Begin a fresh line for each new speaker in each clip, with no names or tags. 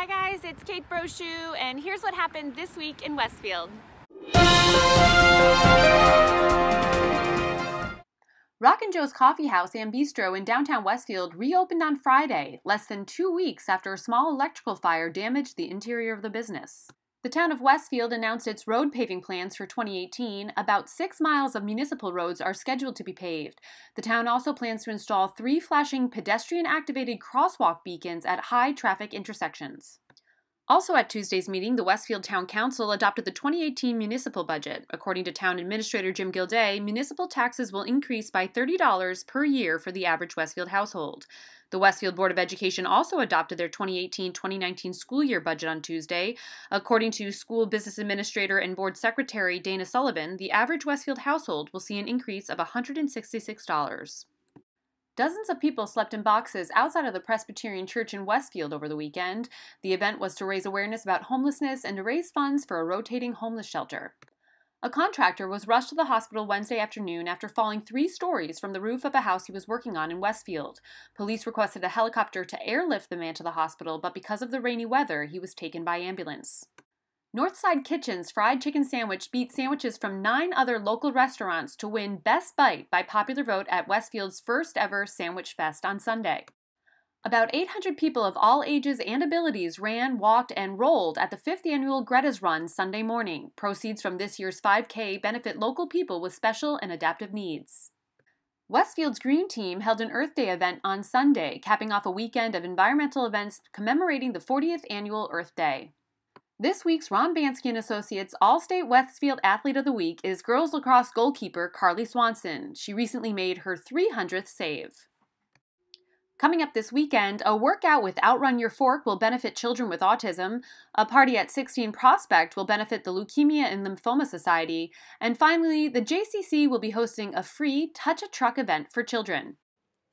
Hi guys, it's Kate Brochu, and here's what happened this week in Westfield. Rockin' Joe's Coffee House and Bistro in downtown Westfield reopened on Friday, less than two weeks after a small electrical fire damaged the interior of the business. The town of Westfield announced its road paving plans for 2018. About six miles of municipal roads are scheduled to be paved. The town also plans to install three flashing pedestrian activated crosswalk beacons at high traffic intersections. Also at Tuesday's meeting, the Westfield Town Council adopted the 2018 municipal budget. According to Town Administrator Jim Gilday, municipal taxes will increase by $30 per year for the average Westfield household. The Westfield Board of Education also adopted their 2018 2019 school year budget on Tuesday. According to School Business Administrator and Board Secretary Dana Sullivan, the average Westfield household will see an increase of $166. Dozens of people slept in boxes outside of the Presbyterian Church in Westfield over the weekend. The event was to raise awareness about homelessness and to raise funds for a rotating homeless shelter. A contractor was rushed to the hospital Wednesday afternoon after falling three stories from the roof of a house he was working on in Westfield. Police requested a helicopter to airlift the man to the hospital, but because of the rainy weather, he was taken by ambulance. Northside Kitchen's fried chicken sandwich beat sandwiches from nine other local restaurants to win Best Bite by popular vote at Westfield's first ever Sandwich Fest on Sunday. About 800 people of all ages and abilities ran, walked, and rolled at the fifth annual Greta's Run Sunday morning. Proceeds from this year's 5K benefit local people with special and adaptive needs. Westfield's Green Team held an Earth Day event on Sunday, capping off a weekend of environmental events commemorating the 40th annual Earth Day. This week's Ron Bansky and Associates All-State Westfield Athlete of the Week is girls lacrosse goalkeeper Carly Swanson. She recently made her 300th save. Coming up this weekend, a workout with Outrun Your Fork will benefit children with autism, a party at 16 Prospect will benefit the Leukemia and Lymphoma Society, and finally, the JCC will be hosting a free Touch a Truck event for children.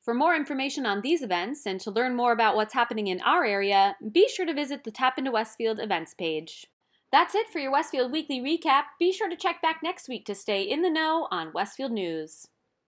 For more information on these events and to learn more about what's happening in our area, be sure to visit the Tap into Westfield events page. That's it for your Westfield Weekly Recap. Be sure to check back next week to stay in the know on Westfield News.